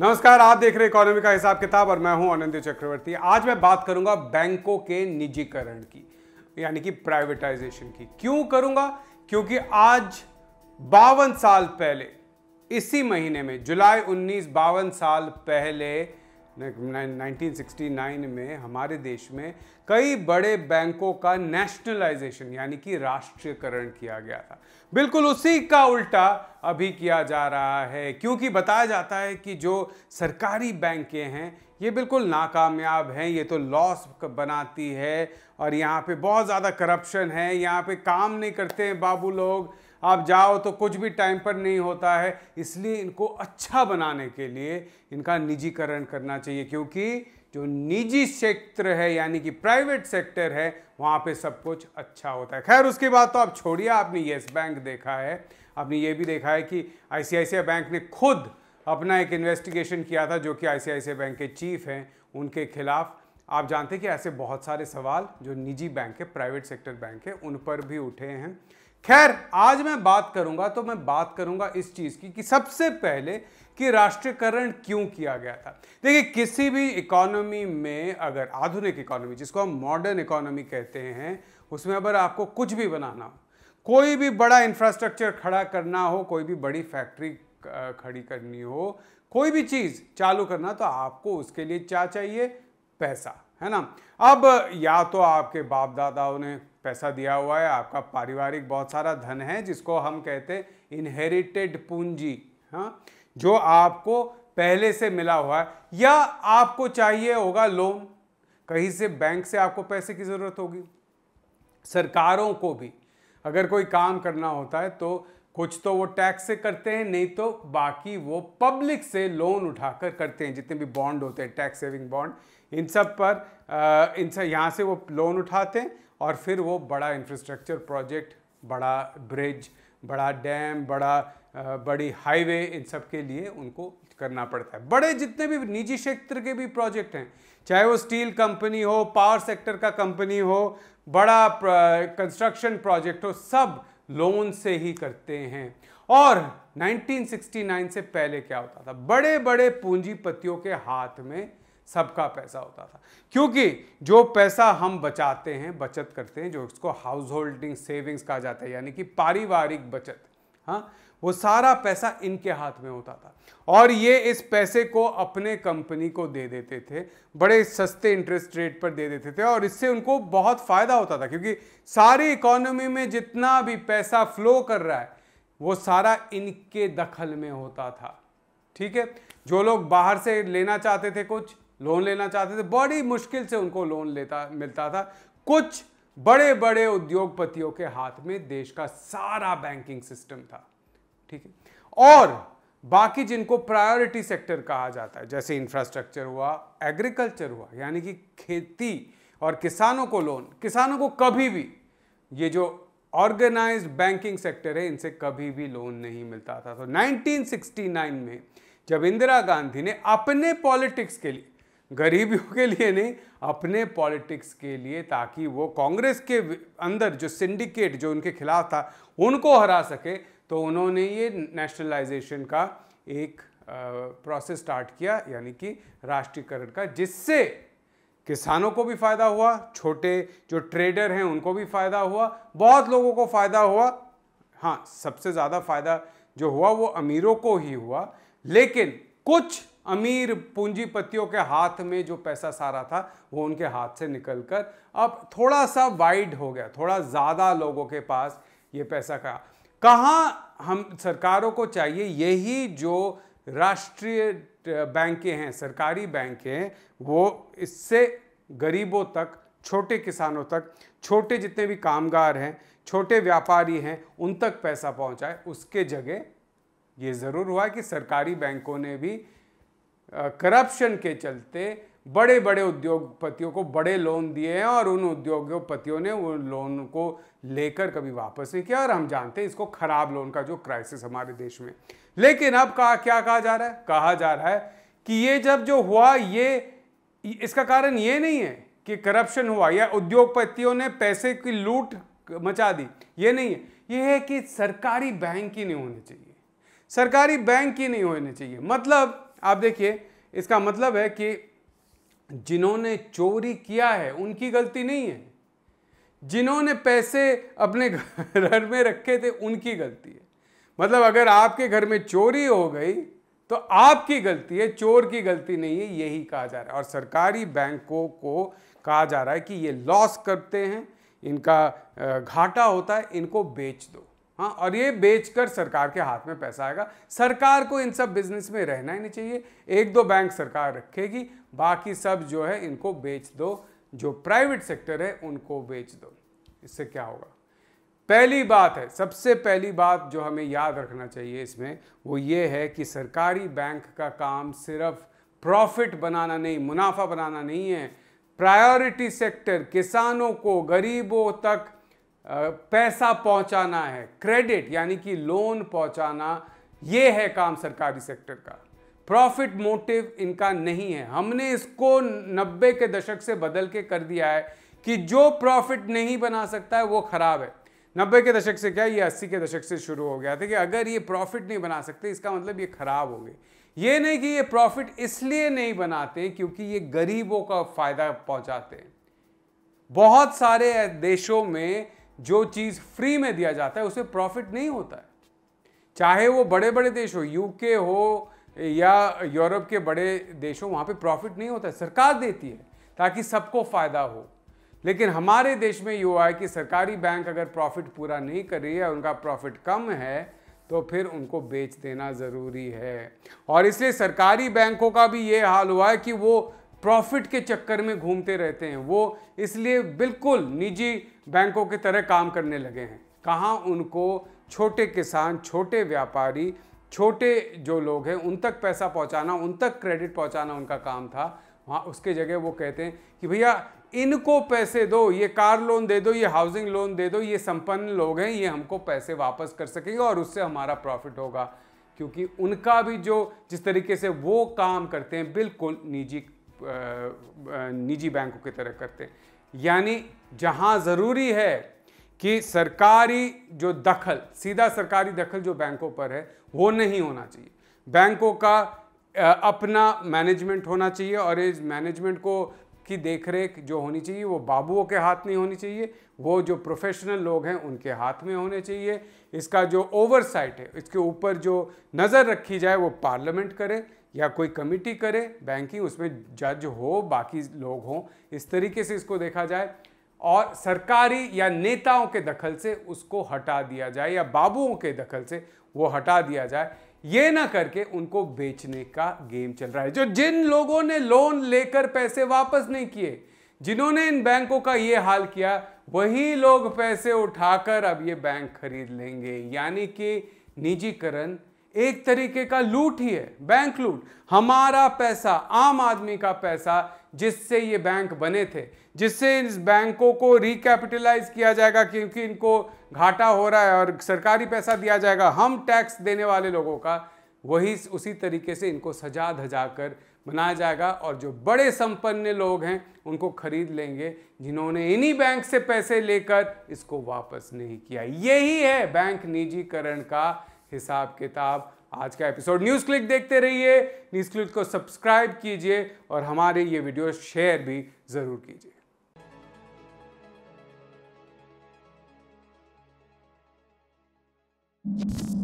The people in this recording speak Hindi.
नमस्कार आप देख रहे इकोनॉमी का हिसाब किताब और मैं हूं अनंत चक्रवर्ती आज मैं बात करूंगा बैंकों के निजीकरण की यानी कि प्राइवेटाइजेशन की क्यों करूंगा क्योंकि आज बावन साल पहले इसी महीने में जुलाई उन्नीस बावन साल पहले 1969 में हमारे देश में कई बड़े बैंकों का नेशनलाइजेशन यानी कि राष्ट्रीयकरण किया गया था बिल्कुल उसी का उल्टा अभी किया जा रहा है क्योंकि बताया जाता है कि जो सरकारी बैंकें हैं ये बिल्कुल नाकामयाब हैं ये तो लॉस बनाती है और यहाँ पे बहुत ज़्यादा करप्शन है यहाँ पे काम नहीं करते हैं बाबू लोग आप जाओ तो कुछ भी टाइम पर नहीं होता है इसलिए इनको अच्छा बनाने के लिए इनका निजीकरण करना चाहिए क्योंकि जो निजी क्षेत्र है यानी कि प्राइवेट सेक्टर है वहाँ पे सब कुछ अच्छा होता है खैर उसके बाद तो आप छोड़िए आपने येस बैंक देखा है आपने ये भी देखा है कि आई बैंक ने खुद अपना एक इन्वेस्टिगेशन किया था जो कि आई बैंक के चीफ हैं उनके खिलाफ आप जानते हैं कि ऐसे बहुत सारे सवाल जो निजी बैंक है प्राइवेट सेक्टर बैंक है उन पर भी उठे हैं खैर आज मैं बात करूंगा तो मैं बात करूंगा इस चीज़ की कि सबसे पहले कि राष्ट्रीयकरण क्यों किया गया था देखिए किसी भी इकोनॉमी में अगर आधुनिक इकोनॉमी जिसको हम मॉडर्न इकोनॉमी कहते हैं उसमें अगर आपको कुछ भी बनाना हो कोई भी बड़ा इंफ्रास्ट्रक्चर खड़ा करना हो कोई भी बड़ी फैक्ट्री खड़ी करनी हो कोई भी चीज़ चालू करना तो आपको उसके लिए क्या चाहिए पैसा है ना अब या तो आपके बाप दादाओं ने पैसा दिया हुआ है आपका पारिवारिक बहुत सारा धन है जिसको हम कहते इनहेरिटेड पूंजी हाँ जो आपको पहले से मिला हुआ है या आपको चाहिए होगा लोन कहीं से बैंक से आपको पैसे की ज़रूरत होगी सरकारों को भी अगर कोई काम करना होता है तो कुछ तो वो टैक्स से करते हैं नहीं तो बाकी वो पब्लिक से लोन उठाकर करते हैं जितने भी बॉन्ड होते हैं टैक्स सेविंग बॉन्ड इन सब पर इन सब यहाँ से वो लोन उठाते हैं और फिर वो बड़ा इंफ्रास्ट्रक्चर प्रोजेक्ट बड़ा ब्रिज बड़ा डैम बड़ा बड़ी हाईवे इन सब के लिए उनको करना पड़ता है बड़े जितने भी निजी क्षेत्र के भी प्रोजेक्ट हैं चाहे वो स्टील कंपनी हो पावर सेक्टर का कंपनी हो बड़ा कंस्ट्रक्शन प्रोजेक्ट हो सब लोन से ही करते हैं और 1969 से पहले क्या होता था बड़े बड़े पूंजीपतियों के हाथ में सबका पैसा होता था क्योंकि जो पैसा हम बचाते हैं बचत करते हैं जो इसको हाउस होल्डिंग सेविंग्स कहा जाता है यानी कि पारिवारिक बचत हाँ वो सारा पैसा इनके हाथ में होता था और ये इस पैसे को अपने कंपनी को दे देते थे बड़े सस्ते इंटरेस्ट रेट पर दे देते थे और इससे उनको बहुत फ़ायदा होता था क्योंकि सारी इकोनॉमी में जितना भी पैसा फ्लो कर रहा है वो सारा इनके दखल में होता था ठीक है जो लोग बाहर से लेना चाहते थे कुछ लोन लेना चाहते थे बड़ी मुश्किल से उनको लोन लेता मिलता था कुछ बड़े बड़े उद्योगपतियों के हाथ में देश का सारा बैंकिंग सिस्टम था ठीक है और बाकी जिनको प्रायोरिटी सेक्टर कहा जाता है जैसे इंफ्रास्ट्रक्चर हुआ एग्रीकल्चर हुआ यानी कि खेती और किसानों को लोन किसानों को कभी भी ये जो ऑर्गेनाइज्ड बैंकिंग सेक्टर है इनसे कभी भी लोन नहीं मिलता था तो 1969 में जब इंदिरा गांधी ने अपने पॉलिटिक्स के लिए गरीबियों के लिए नहीं अपने पॉलिटिक्स के लिए ताकि वो कांग्रेस के अंदर जो सिंडिकेट जो उनके खिलाफ था उनको हरा सके तो उन्होंने ये नेशनलाइजेशन का एक प्रोसेस स्टार्ट किया यानी कि राष्ट्रीयकरण का जिससे किसानों को भी फ़ायदा हुआ छोटे जो ट्रेडर हैं उनको भी फ़ायदा हुआ बहुत लोगों को फ़ायदा हुआ हाँ सबसे ज़्यादा फ़ायदा जो हुआ वो अमीरों को ही हुआ लेकिन कुछ अमीर पूंजीपतियों के हाथ में जो पैसा सारा था वो उनके हाथ से निकलकर अब थोड़ा सा वाइड हो गया थोड़ा ज़्यादा लोगों के पास ये पैसा का कहाँ हम सरकारों को चाहिए यही जो राष्ट्रीय बैंकें हैं सरकारी बैंकें हैं वो इससे गरीबों तक छोटे किसानों तक छोटे जितने भी कामगार हैं छोटे व्यापारी हैं उन तक पैसा पहुंचाए उसके जगह ये ज़रूर हुआ कि सरकारी बैंकों ने भी करप्शन के चलते बड़े बड़े उद्योगपतियों को बड़े लोन दिए हैं और उन उद्योगपतियों ने उन लोन को लेकर कभी वापस नहीं किया और हम जानते हैं इसको खराब लोन का जो क्राइसिस हमारे देश में लेकिन अब कहा क्या कहा जा रहा है कहा जा रहा है कि ये जब जो हुआ ये इसका कारण ये नहीं है कि करप्शन हुआ या उद्योगपतियों ने पैसे की लूट मचा दी ये नहीं है ये है कि सरकारी बैंक ही नहीं होने चाहिए सरकारी बैंक ही नहीं होने चाहिए मतलब आप देखिए इसका मतलब है कि जिन्होंने चोरी किया है उनकी गलती नहीं है जिन्होंने पैसे अपने घर में रखे थे उनकी गलती है मतलब अगर आपके घर में चोरी हो गई तो आपकी गलती है चोर की गलती नहीं है यही कहा जा रहा है और सरकारी बैंकों को कहा जा रहा है कि ये लॉस करते हैं इनका घाटा होता है इनको बेच दो हाँ और ये बेचकर सरकार के हाथ में पैसा आएगा सरकार को इन सब बिजनेस में रहना ही नहीं चाहिए एक दो बैंक सरकार रखेगी बाकी सब जो है इनको बेच दो जो प्राइवेट सेक्टर है उनको बेच दो इससे क्या होगा पहली बात है सबसे पहली बात जो हमें याद रखना चाहिए इसमें वो ये है कि सरकारी बैंक का काम सिर्फ प्रॉफिट बनाना नहीं मुनाफा बनाना नहीं है प्रायोरिटी सेक्टर किसानों को गरीबों तक पैसा पहुंचाना है क्रेडिट यानी कि लोन पहुंचाना ये है काम सरकारी सेक्टर का प्रॉफिट मोटिव इनका नहीं है हमने इसको नब्बे के दशक से बदल के कर दिया है कि जो प्रॉफिट नहीं बना सकता है वो ख़राब है नब्बे के दशक से क्या ये अस्सी के दशक से शुरू हो गया था कि अगर ये प्रॉफिट नहीं बना सकते इसका मतलब ये ख़राब हो गए ये नहीं कि ये प्रॉफिट इसलिए नहीं बनाते क्योंकि ये गरीबों का फ़ायदा पहुंचाते हैं बहुत सारे देशों में जो चीज़ फ्री में दिया जाता है उसे प्रॉफिट नहीं होता है चाहे वो बड़े बड़े देश हो यूके हो या यूरोप के बड़े देशों वहाँ पे प्रॉफिट नहीं होता है सरकार देती है ताकि सबको फ़ायदा हो लेकिन हमारे देश में ये हुआ है कि सरकारी बैंक अगर प्रॉफिट पूरा नहीं कर रही है उनका प्रॉफिट कम है तो फिर उनको बेच देना ज़रूरी है और इसलिए सरकारी बैंकों का भी ये हाल हुआ है कि वो प्रॉफिट के चक्कर में घूमते रहते हैं वो इसलिए बिल्कुल निजी बैंकों की तरह काम करने लगे हैं कहाँ उनको छोटे किसान छोटे व्यापारी छोटे जो लोग हैं उन तक पैसा पहुंचाना उन तक क्रेडिट पहुंचाना उनका काम था वहाँ उसके जगह वो कहते हैं कि भैया इनको पैसे दो ये कार लोन दे दो ये हाउसिंग लोन दे दो ये संपन्न लोग हैं ये हमको पैसे वापस कर सकेंगे और उससे हमारा प्रॉफिट होगा क्योंकि उनका भी जो जिस तरीके से वो काम करते हैं बिल्कुल निजी निजी बैंकों की तरह करते हैं यानी जहाँ ज़रूरी है कि सरकारी जो दखल सीधा सरकारी दखल जो बैंकों पर है वो नहीं होना चाहिए बैंकों का अपना मैनेजमेंट होना चाहिए और इस मैनेजमेंट को की देखरेख जो होनी चाहिए वो बाबुओं के हाथ नहीं होनी चाहिए वो जो प्रोफेशनल लोग हैं उनके हाथ में होने चाहिए इसका जो ओवरसाइट है इसके ऊपर जो नज़र रखी जाए वो पार्लियामेंट करे या कोई कमिटी करे बैंकिंग उसमें जज हो बाकी लोग हों इस तरीके से इसको देखा जाए और सरकारी या नेताओं के दखल से उसको हटा दिया जाए या बाबुओं के दखल से वो हटा दिया जाए ये ना करके उनको बेचने का गेम चल रहा है जो जिन लोगों ने लोन लेकर पैसे वापस नहीं किए जिन्होंने इन बैंकों का ये हाल किया वही लोग पैसे उठाकर अब ये बैंक खरीद लेंगे यानी कि निजीकरण एक तरीके का लूट ही है बैंक लूट हमारा पैसा आम आदमी का पैसा जिससे ये बैंक बने थे जिससे इस बैंकों को रिकैपिटलाइज किया जाएगा क्योंकि इनको घाटा हो रहा है और सरकारी पैसा दिया जाएगा हम टैक्स देने वाले लोगों का वही उसी तरीके से इनको सजा धजा कर बनाया जाएगा और जो बड़े संपन्न लोग हैं उनको खरीद लेंगे जिन्होंने इन्हीं बैंक से पैसे लेकर इसको वापस नहीं किया यही है बैंक निजीकरण का हिसाब किताब आज का एपिसोड न्यूज़ क्लिक देखते रहिए न्यूज़ क्लिक को सब्सक्राइब कीजिए और हमारे ये वीडियो शेयर भी ज़रूर कीजिए you